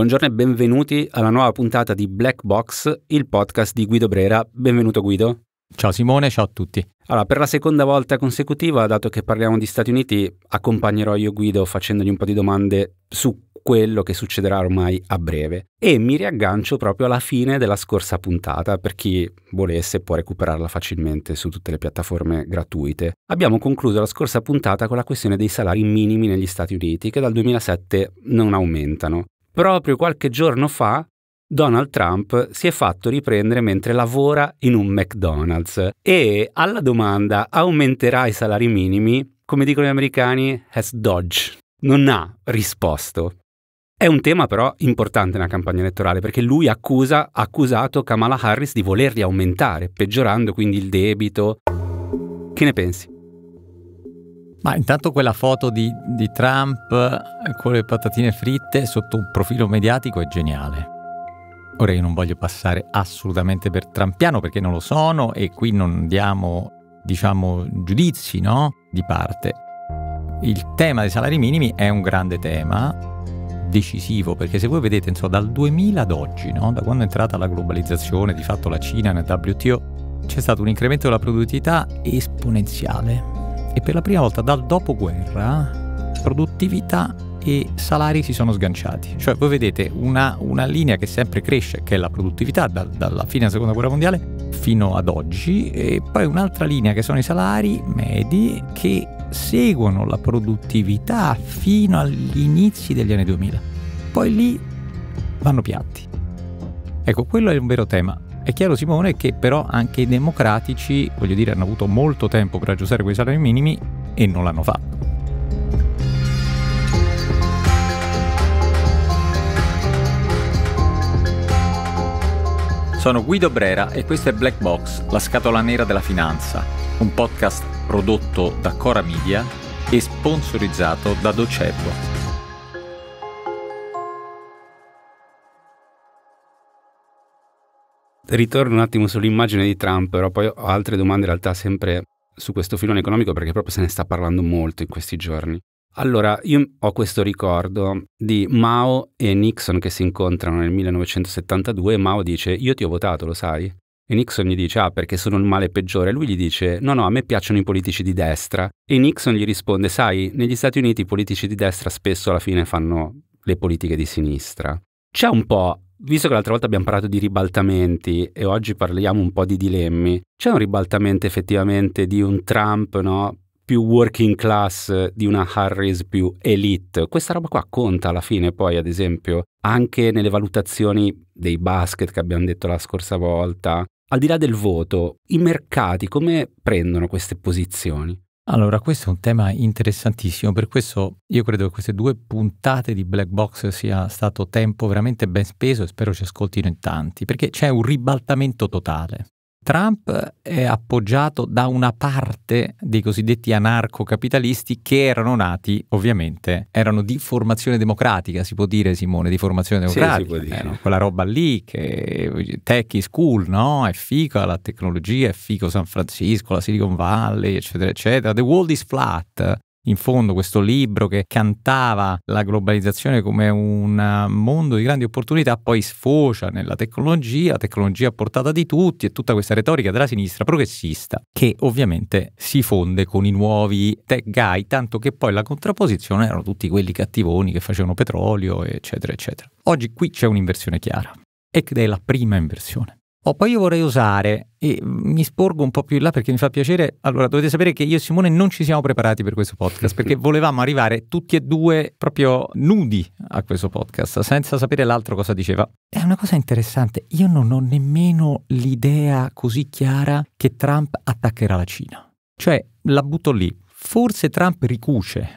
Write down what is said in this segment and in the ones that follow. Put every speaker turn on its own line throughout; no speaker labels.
Buongiorno e benvenuti alla nuova puntata di Black Box, il podcast di Guido Brera. Benvenuto Guido. Ciao Simone, ciao a tutti. Allora, per la seconda volta consecutiva, dato che parliamo di Stati Uniti, accompagnerò io Guido facendogli un po' di domande su quello che succederà ormai a breve. E mi riaggancio proprio alla fine della scorsa puntata, per chi volesse può recuperarla facilmente su tutte le piattaforme gratuite. Abbiamo concluso la scorsa puntata con la questione dei salari minimi negli Stati Uniti, che dal 2007 non aumentano. Proprio qualche giorno fa Donald Trump si è fatto riprendere mentre lavora in un McDonald's e alla domanda aumenterà i salari minimi, come dicono gli americani, has dodge. Non ha risposto. È un tema però importante nella campagna elettorale perché lui accusa, ha accusato Kamala Harris di volerli aumentare, peggiorando quindi il debito. Che ne pensi? Ma intanto quella foto di, di, Trump eh, con le
patatine fritte sotto un profilo mediatico è geniale. Ora io non voglio passare assolutamente per trampiano perché non lo sono e qui non diamo, diciamo, giudizi no? di parte. Il tema dei salari minimi è un grande tema, decisivo, perché se voi vedete, insomma, dal 2000 ad oggi, no? da quando è entrata la globalizzazione, di fatto la Cina nel WTO, c'è stato un incremento della produttività esponenziale, e per la prima volta dal dopoguerra produttività e salari si sono sganciati. Cioè voi vedete una, una linea che sempre cresce, che è la produttività da, dalla fine della seconda guerra mondiale fino ad oggi, e poi un'altra linea che sono i salari medi che seguono la produttività fino agli inizi degli anni 2000. Poi lì vanno piatti. Ecco, quello è un vero tema. È chiaro Simone che però anche i democratici, voglio dire, hanno avuto molto tempo per aggiustare quei salari minimi e non l'hanno fatto. Sono Guido Brera e questo è Black Box, la scatola nera della finanza, un podcast prodotto da Cora Media e sponsorizzato da Docebo.
ritorno un attimo sull'immagine di Trump, però poi ho altre domande in realtà sempre su questo filone economico perché proprio se ne sta parlando molto in questi giorni. Allora, io ho questo ricordo di Mao e Nixon che si incontrano nel 1972 e Mao dice io ti ho votato, lo sai? E Nixon gli dice ah perché sono il male peggiore, lui gli dice no no a me piacciono i politici di destra e Nixon gli risponde sai negli Stati Uniti i politici di destra spesso alla fine fanno le politiche di sinistra. C'è un po' Visto che l'altra volta abbiamo parlato di ribaltamenti e oggi parliamo un po' di dilemmi, c'è un ribaltamento effettivamente di un Trump, no? più working class di una Harris più elite. Questa roba qua conta alla fine poi, ad esempio, anche nelle valutazioni dei basket che abbiamo detto la scorsa volta. Al di là del voto, i mercati come prendono queste posizioni?
Allora, questo è un tema interessantissimo, per questo io credo che queste due puntate di Black Box sia stato tempo veramente ben speso e spero ci ascoltino in tanti, perché c'è un ribaltamento totale. Trump è appoggiato da una parte dei cosiddetti anarcocapitalisti che erano nati, ovviamente, erano di formazione democratica, si può dire Simone, di formazione democratica, sì, eh, no? quella roba lì che tech is cool, no? È fico la tecnologia, è fico San Francisco, la Silicon Valley, eccetera, eccetera. The world is flat, in fondo questo libro che cantava la globalizzazione come un eh, mondo di grandi opportunità, poi sfocia nella tecnologia, tecnologia a portata di tutti e tutta questa retorica della sinistra progressista che ovviamente si fonde con i nuovi tech guy, tanto che poi la contrapposizione erano tutti quelli cattivoni che facevano petrolio, eccetera, eccetera. Oggi qui c'è un'inversione chiara ed è la prima inversione. Oh, poi io vorrei usare, e mi sporgo un po' più in là perché mi fa piacere, allora dovete sapere che io e Simone non ci siamo preparati per questo podcast perché volevamo arrivare tutti e due proprio nudi a questo podcast senza sapere l'altro cosa diceva. È una cosa interessante, io non ho nemmeno l'idea così chiara che Trump attaccherà la Cina. Cioè, la butto lì, forse Trump ricuce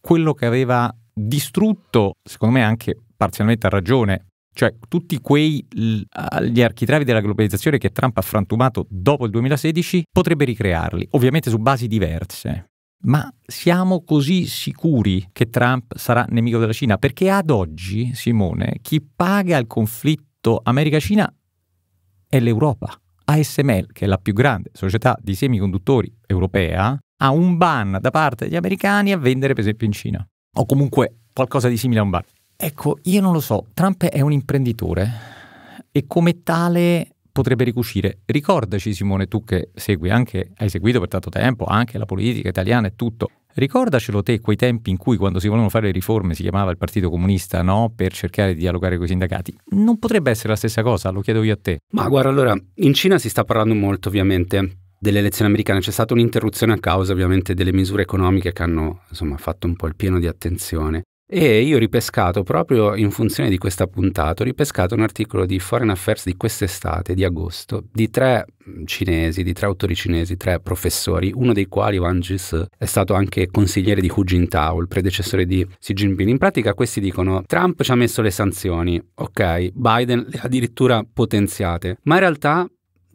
quello che aveva distrutto, secondo me anche parzialmente a ragione, cioè tutti quei gli architravi della globalizzazione che Trump ha frantumato dopo il 2016 potrebbe ricrearli, ovviamente su basi diverse. Ma siamo così sicuri che Trump sarà nemico della Cina? Perché ad oggi, Simone, chi paga il conflitto America-Cina è l'Europa. ASML, che è la più grande società di semiconduttori europea, ha un ban da parte degli americani a vendere per esempio in Cina. O comunque qualcosa di simile a un ban. Ecco, io non lo so, Trump è un imprenditore e come tale potrebbe ricuscire. Ricordaci Simone, tu che segui anche, hai seguito per tanto tempo anche la politica italiana e tutto, Ricordacelo te quei tempi in cui quando si volevano fare le riforme si chiamava il Partito Comunista, no? Per cercare di dialogare con i sindacati.
Non potrebbe essere la stessa cosa, lo chiedo io a te. Ma guarda, allora, in Cina si sta parlando molto ovviamente delle elezioni americane, c'è stata un'interruzione a causa ovviamente delle misure economiche che hanno insomma, fatto un po' il pieno di attenzione. E io ho ripescato proprio in funzione di questa puntata, ho ripescato un articolo di Foreign Affairs di quest'estate, di agosto, di tre mm, cinesi, di tre autori cinesi, tre professori, uno dei quali, Wang Jis, è stato anche consigliere di Hu Jintao, il predecessore di Xi Jinping. In pratica questi dicono Trump ci ha messo le sanzioni, ok, Biden le ha addirittura potenziate, ma in realtà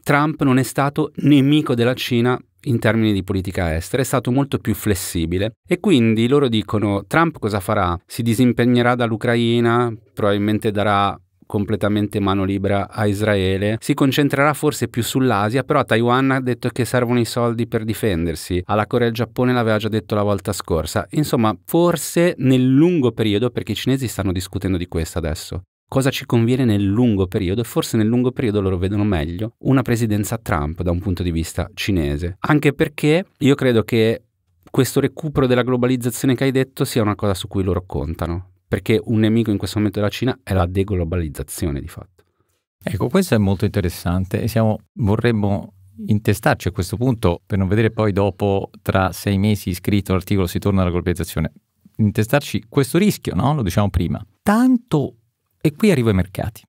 Trump non è stato nemico della Cina in termini di politica estera, è stato molto più flessibile e quindi loro dicono Trump cosa farà? Si disimpegnerà dall'Ucraina, probabilmente darà completamente mano libera a Israele, si concentrerà forse più sull'Asia, però Taiwan ha detto che servono i soldi per difendersi, alla Corea e al Giappone l'aveva già detto la volta scorsa, insomma forse nel lungo periodo, perché i cinesi stanno discutendo di questo adesso, cosa ci conviene nel lungo periodo e forse nel lungo periodo loro vedono meglio una presidenza Trump da un punto di vista cinese. Anche perché io credo che questo recupero della globalizzazione che hai detto sia una cosa su cui loro contano, perché un nemico in questo momento della Cina è la deglobalizzazione di fatto. Ecco, questo è molto
interessante e siamo, vorremmo intestarci a questo punto per non vedere poi dopo tra sei mesi iscritto l'articolo si torna alla globalizzazione, intestarci questo rischio, no? lo diciamo prima. Tanto e qui arrivo ai mercati.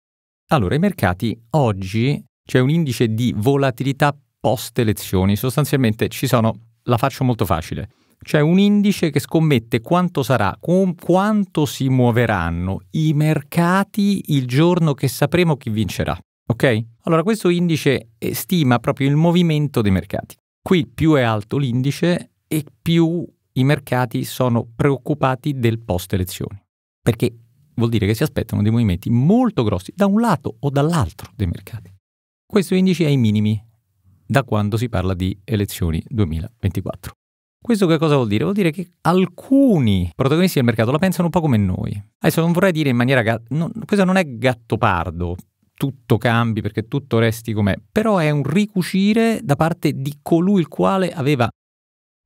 Allora, i mercati oggi c'è un indice di volatilità post elezioni, sostanzialmente ci sono, la faccio molto facile, c'è un indice che scommette quanto sarà, con quanto si muoveranno i mercati il giorno che sapremo chi vincerà. Ok? Allora questo indice eh, stima proprio il movimento dei mercati. Qui più è alto l'indice e più i mercati sono preoccupati del post elezioni, perché vuol dire che si aspettano dei movimenti molto grossi da un lato o dall'altro dei mercati. Questo indice è ai minimi da quando si parla di elezioni 2024. Questo che cosa vuol dire? Vuol dire che alcuni protagonisti del mercato la pensano un po' come noi. Adesso non vorrei dire in maniera... Ga- non, questo non è gattopardo, tutto cambi perché tutto resti com'è, però è un ricucire da parte di colui il quale aveva,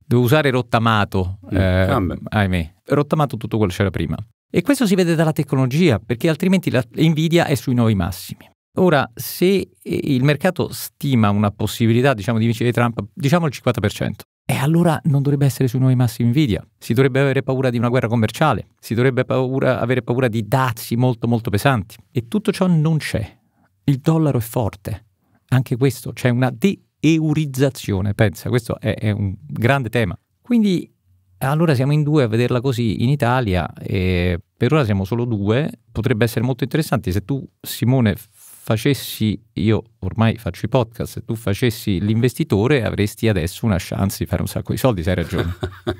devo usare rottamato, eh, ahimè, rottamato tutto quello che c'era prima. E questo si vede dalla tecnologia, perché altrimenti la, Nvidia è sui nuovi massimi. Ora, se eh, il mercato stima una possibilità, diciamo, di vincere Trump, diciamo il 50%, e allora non dovrebbe essere sui nuovi massimi Nvidia. Si dovrebbe avere paura di una guerra commerciale, si dovrebbe paura, avere paura di dazi molto molto pesanti. E tutto ciò non c'è. Il dollaro è forte. Anche questo, c'è una de-eurizzazione, pensa, questo è, è un grande tema. Quindi eh, allora siamo in due a vederla così in Italia e per ora siamo solo due, potrebbe essere molto interessante se tu Simone facessi, io ormai faccio i podcast, se tu facessi l'investitore avresti adesso una chance di fare un sacco di soldi, se
hai ragione.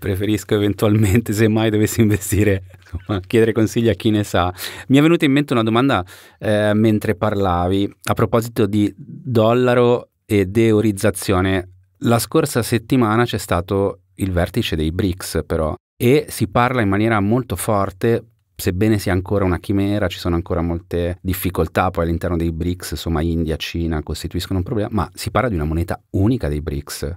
preferisco eventualmente se mai dovessi investire insomma, chiedere consigli a chi ne sa mi è venuta in mente una domanda eh, mentre parlavi a proposito di dollaro e deorizzazione la scorsa settimana c'è stato il vertice dei BRICS però e si parla in maniera molto forte sebbene sia ancora una chimera, ci sono ancora molte difficoltà poi all'interno dei BRICS, insomma India, Cina costituiscono un problema, ma si parla di una moneta unica dei BRICS.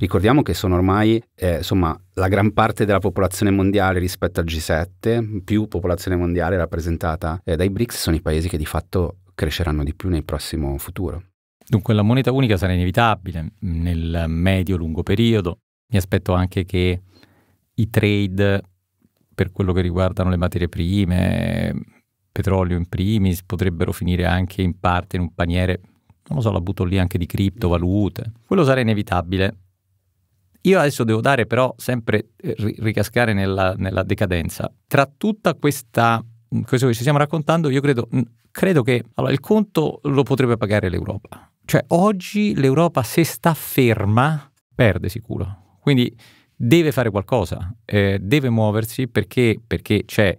Ricordiamo che sono ormai eh, insomma, la gran parte della popolazione mondiale rispetto al G7, più popolazione mondiale rappresentata eh, dai BRICS, sono i paesi che di fatto cresceranno di più nel prossimo futuro.
Dunque la moneta unica sarà inevitabile nel medio-lungo periodo, mi aspetto anche che i trade per quello che riguardano le materie prime, petrolio in primis, potrebbero finire anche in parte in un paniere, non lo so, la butto lì anche di criptovalute. Quello sarà inevitabile. Io adesso devo dare però sempre eh, ricascare nella, nella decadenza. Tra tutta questa questo che ci stiamo raccontando, io credo, credo che allora, il conto lo potrebbe pagare l'Europa. Cioè oggi l'Europa se sta ferma perde sicuro. Quindi deve fare qualcosa, eh, deve muoversi perché, perché c'è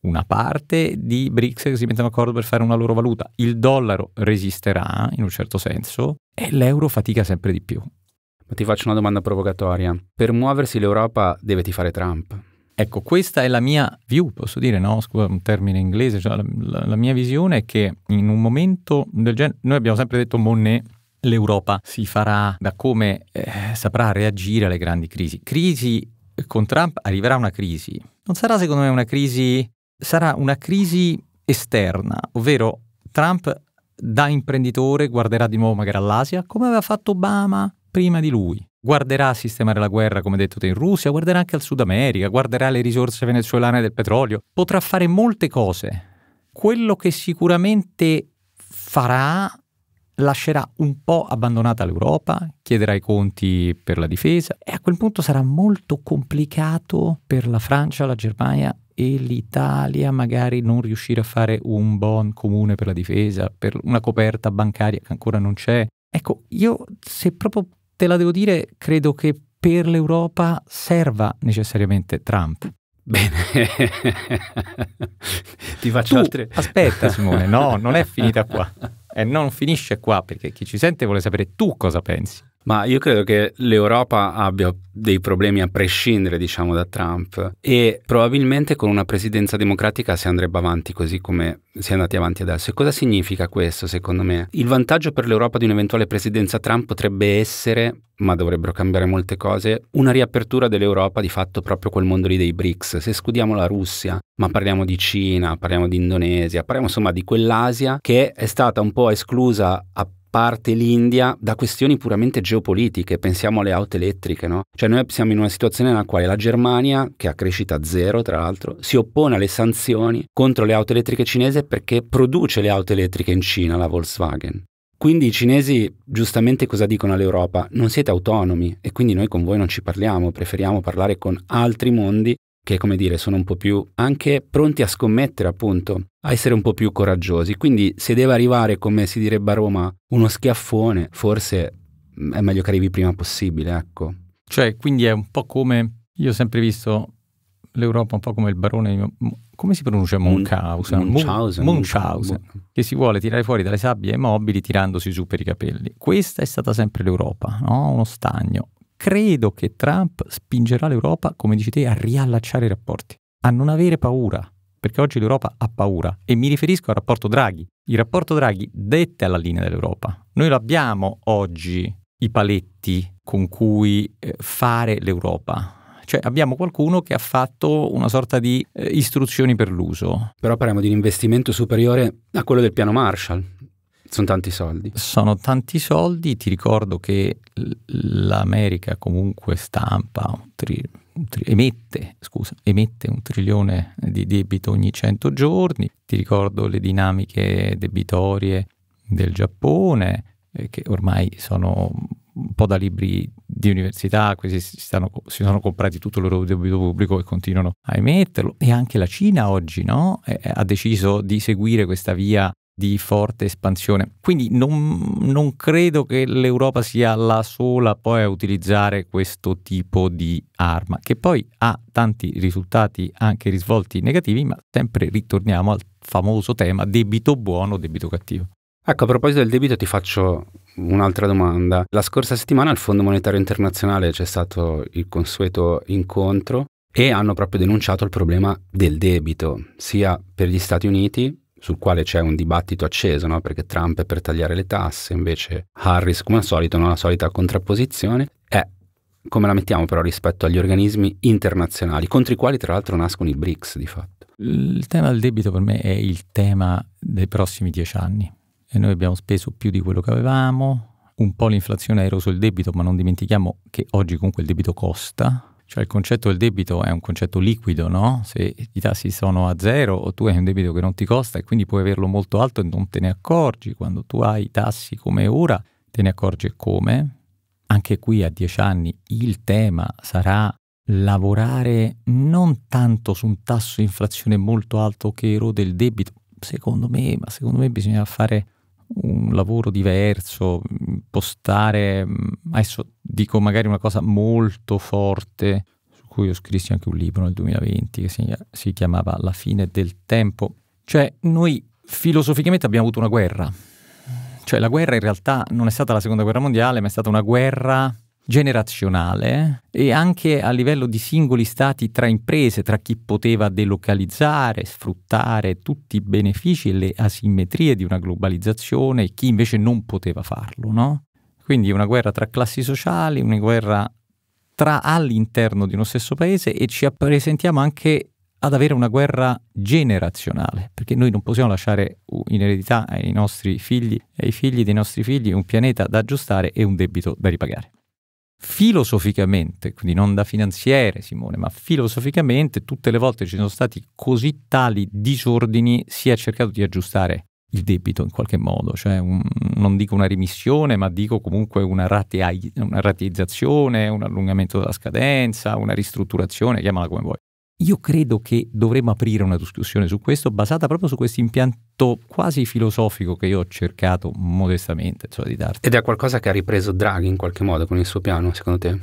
una parte di BRICS che si mettono d'accordo per fare una loro valuta. Il dollaro resisterà in un certo senso e
l'euro fatica sempre di più. Ma ti faccio una domanda provocatoria. Per muoversi l'Europa deve fare Trump. Ecco, questa è la mia view, posso
dire, no? Scusa, un termine inglese. Cioè, la, la, la, mia visione è che in un momento del genere, noi abbiamo sempre detto Monet l'Europa si farà da come eh, saprà reagire alle grandi crisi. Crisi eh, con Trump arriverà una crisi. Non sarà secondo me una crisi, sarà una crisi esterna, ovvero Trump da imprenditore guarderà di nuovo magari all'Asia, come aveva fatto Obama prima di lui. Guarderà a sistemare la guerra, come detto te, in Russia, guarderà anche al Sud America, guarderà le risorse venezuelane del petrolio. Potrà fare molte cose. Quello che sicuramente farà lascerà un po' abbandonata l'Europa, chiederà i conti per la difesa e a quel punto sarà molto complicato per la Francia, la Germania e l'Italia magari non riuscire a fare un bond comune per la difesa, per una coperta bancaria che ancora non c'è. Ecco, io se proprio te la devo dire, credo che per l'Europa serva necessariamente Trump. Bene, ti faccio tu, altre. Aspetta, Simone, no, non è finita qua. E non
finisce qua perché chi ci sente vuole sapere tu cosa pensi. Ma io credo che l'Europa abbia dei problemi a prescindere, diciamo, da Trump e probabilmente con una presidenza democratica si andrebbe avanti così come si è andati avanti adesso. E cosa significa questo, secondo me? Il vantaggio per l'Europa di un'eventuale presidenza Trump potrebbe essere ma dovrebbero cambiare molte cose, una riapertura dell'Europa, di fatto proprio quel mondo lì dei BRICS. Se scudiamo la Russia, ma parliamo di Cina, parliamo di Indonesia, parliamo insomma di quell'Asia che è stata un po' esclusa a parte l'India da questioni puramente geopolitiche, pensiamo alle auto elettriche, no? Cioè noi siamo in una situazione nella quale la Germania, che ha crescita zero tra l'altro, si oppone alle sanzioni contro le auto elettriche cinese perché produce le auto elettriche in Cina, la Volkswagen. Quindi i cinesi giustamente cosa dicono all'Europa? Non siete autonomi e quindi noi con voi non ci parliamo, preferiamo parlare con altri mondi che come dire sono un po' più anche pronti a scommettere appunto, a essere un po' più coraggiosi. Quindi se deve arrivare, come si direbbe a Roma, uno schiaffone, forse mm, è meglio che arrivi prima possibile, ecco.
Cioè, quindi è un po' come, io ho sempre visto l'Europa un po' come il barone, come si pronuncia Munchausen? Munchausen, Munchausen, Munchausen che si vuole tirare fuori dalle sabbie mobili tirandosi su per i capelli. Questa è stata sempre l'Europa, no? uno stagno credo che Trump spingerà l'Europa, come dici te, a riallacciare i rapporti, a non avere paura, perché oggi l'Europa ha paura. E mi riferisco al rapporto Draghi. Il rapporto Draghi dette alla linea dell'Europa. Noi abbiamo oggi i paletti con cui eh, fare l'Europa. Cioè abbiamo qualcuno che ha fatto una sorta di eh, istruzioni per l'uso.
Però parliamo di un investimento superiore a quello del piano Marshall. Sono tanti soldi.
Sono tanti soldi, ti ricordo che l'America comunque stampa, un tri, un tri, emette, scusa, emette un trilione di debito ogni 100 giorni, ti ricordo le dinamiche debitorie del Giappone, eh, che ormai sono un po' da libri di università, questi si, stanno, si sono comprati tutto il loro debito pubblico e continuano a emetterlo, e anche la Cina oggi no? eh, ha deciso di seguire questa via di forte espansione. Quindi non, non credo che l'Europa sia la sola poi a utilizzare questo tipo di arma, che poi ha tanti risultati, anche risvolti negativi, ma sempre ritorniamo al famoso tema debito buono, debito cattivo.
Ecco, a proposito del debito ti faccio un'altra domanda. La scorsa settimana al Fondo Monetario Internazionale c'è stato il consueto incontro e hanno proprio denunciato il problema del debito, sia per gli Stati Uniti sul quale c'è un dibattito acceso, no? perché Trump è per tagliare le tasse, invece Harris, come al solito, non ha la solita contrapposizione, è come la mettiamo però rispetto agli organismi internazionali, contro i quali tra l'altro nascono i BRICS di fatto.
Il tema del debito per me è il tema dei prossimi dieci anni e noi abbiamo speso più di quello che avevamo, un po' l'inflazione ha eroso il debito, ma non dimentichiamo che oggi comunque il debito costa, cioè il concetto del debito è un concetto liquido, no? Se i tassi sono a zero o tu hai un debito che non ti costa e quindi puoi averlo molto alto e non te ne accorgi, quando tu hai i tassi come ora te ne accorgi come? Anche qui a dieci anni il tema sarà lavorare non tanto su un tasso di inflazione molto alto che erode il debito, secondo me, ma secondo me bisogna fare un lavoro diverso, postare, mm, adesso dico magari una cosa molto forte, su cui ho scritto anche un libro nel 2020 che si, si chiamava La fine del tempo, cioè noi filosoficamente abbiamo avuto una guerra, cioè la guerra in realtà non è stata la seconda guerra mondiale, ma è stata una guerra generazionale e anche a livello di singoli stati tra imprese, tra chi poteva delocalizzare, sfruttare tutti i benefici e le asimmetrie di una globalizzazione e chi invece non poteva farlo, no? Quindi una guerra tra classi sociali, una guerra tra all'interno di uno stesso paese e ci appresentiamo anche ad avere una guerra generazionale, perché noi non possiamo lasciare in eredità ai nostri figli e ai figli dei nostri figli un pianeta da aggiustare e un debito da ripagare filosoficamente, quindi non da finanziere Simone, ma filosoficamente tutte le volte ci sono stati così tali disordini si è cercato di aggiustare il debito in qualche modo, cioè un, non dico una rimissione, ma dico comunque una, rateizzazione, un allungamento della scadenza, una ristrutturazione, chiamala come vuoi. Io credo che dovremmo aprire una discussione su questo basata proprio su questo impianto quasi filosofico che io ho cercato modestamente insomma, di darti.
Ed è qualcosa che ha ripreso Draghi in qualche modo con il suo piano, secondo te?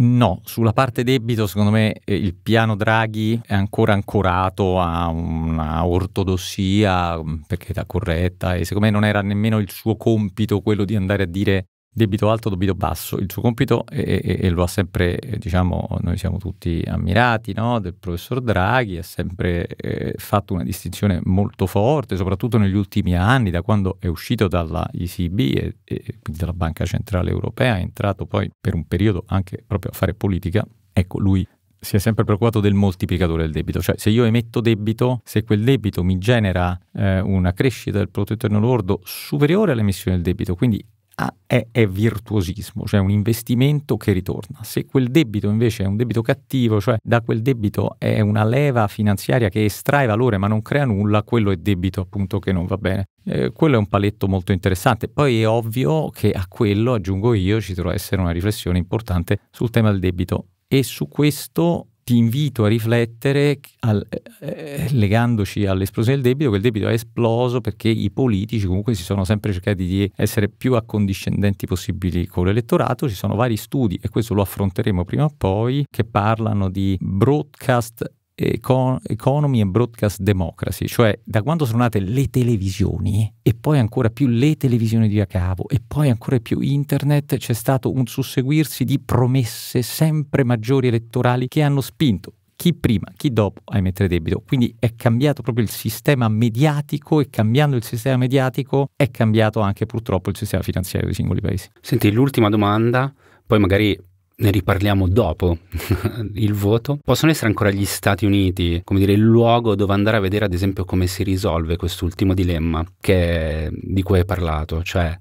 No, sulla parte debito secondo me eh, il piano Draghi è ancora ancorato a una ortodossia mm, perché era corretta e secondo me non era nemmeno il suo compito quello di andare a dire debito alto, debito basso, il suo compito e lo ha sempre, eh, diciamo, noi siamo tutti ammirati no? del professor Draghi, ha sempre eh, fatto una distinzione molto forte, soprattutto negli ultimi anni, da quando è uscito dalla ECB e, e quindi dalla Banca Centrale Europea, è entrato poi per un periodo anche proprio a fare politica. Ecco, lui si è sempre preoccupato del moltiplicatore del debito, cioè se io emetto debito, se quel debito mi genera eh, una crescita del prodotto interno lordo superiore all'emissione del debito, quindi Ah, è, è, virtuosismo, cioè un investimento che ritorna. Se quel debito invece è un debito cattivo, cioè da quel debito è una leva finanziaria che estrae valore ma non crea nulla, quello è debito appunto che non va bene. Eh, quello è un paletto molto interessante. Poi è ovvio che a quello, aggiungo io, ci dovrà essere una riflessione importante sul tema del debito. E su questo ti invito a riflettere al, eh, eh, legandoci all'esplosione del debito, che il debito è esploso perché i politici comunque si sono sempre cercati di essere più accondiscendenti possibili con l'elettorato, ci sono vari studi e questo lo affronteremo prima o poi che parlano di broadcast Economy and Broadcast Democracy, cioè da quando sono nate le televisioni e poi ancora più le televisioni di a cavo e poi ancora più internet, c'è stato un susseguirsi di promesse sempre maggiori elettorali che hanno spinto chi prima, chi dopo a emettere debito. Quindi è cambiato proprio il sistema mediatico e cambiando il sistema mediatico è cambiato anche purtroppo il sistema finanziario dei singoli paesi.
Senti, l'ultima domanda, poi magari ne riparliamo dopo il voto, possono essere ancora gli Stati Uniti, come dire, il luogo dove andare a vedere ad esempio come si risolve quest'ultimo dilemma che, di cui hai parlato, cioè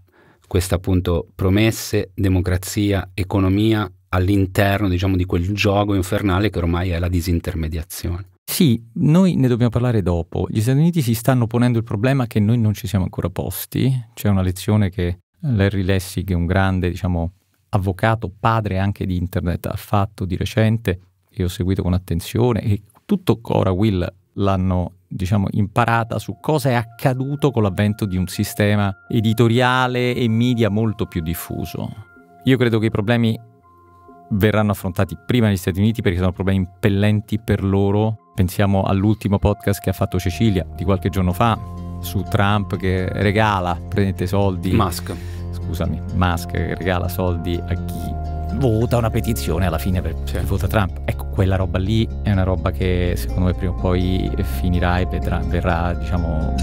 questa appunto promesse, democrazia, economia all'interno diciamo di quel gioco infernale che ormai è la disintermediazione.
Sì, noi ne dobbiamo parlare dopo. Gli Stati Uniti si stanno ponendo il problema che noi non ci siamo ancora posti. C'è una lezione che Larry Lessig, un grande diciamo, avvocato, padre anche di Internet, ha fatto di recente, che ho seguito con attenzione, e tutto Cora Will l'hanno diciamo, imparata su cosa è accaduto con l'avvento di un sistema editoriale e media molto più diffuso. Io credo che i problemi verranno affrontati prima negli Stati Uniti perché sono problemi impellenti per loro. Pensiamo all'ultimo podcast che ha fatto Cecilia di qualche giorno fa su Trump che regala, prendete soldi. Musk scusami, Musk che regala soldi a chi vota una petizione alla fine per cioè, vota Trump. Ecco, quella roba lì è una roba che secondo me prima o poi
finirà e vedrà, verrà, diciamo,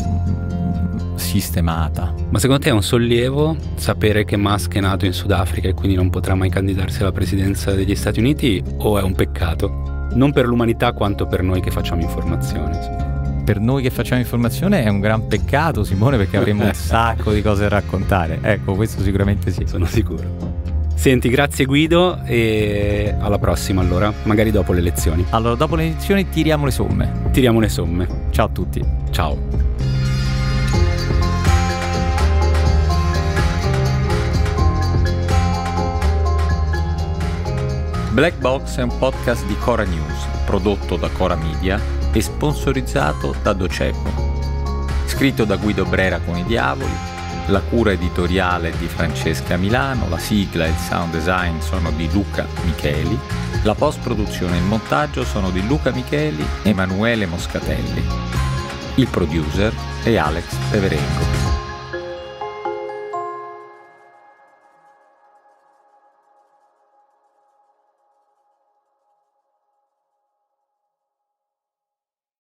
sistemata.
Ma secondo te è un sollievo sapere che Musk è nato in Sudafrica e quindi non potrà mai candidarsi alla presidenza degli Stati Uniti o è un peccato? Non per l'umanità quanto per noi che facciamo informazione. Insomma
per noi che facciamo informazione è un gran peccato, Simone, perché avremo un sacco di cose da raccontare.
Ecco, questo sicuramente sì. Sono sicuro. Senti, grazie Guido e alla prossima allora, magari dopo le lezioni. Allora, dopo le lezioni tiriamo le somme. Tiriamo le somme. Ciao a tutti. Ciao.
Black Box è un podcast di Cora News, prodotto da Cora Media e sponsorizzato da Doceco. Scritto da Guido Brera con i Diavoli, la cura editoriale è di Francesca Milano, la sigla e il sound design sono di Luca Micheli, la post-produzione e il montaggio sono di Luca Micheli e Emanuele Moscatelli. Il producer è Alex Peverengo.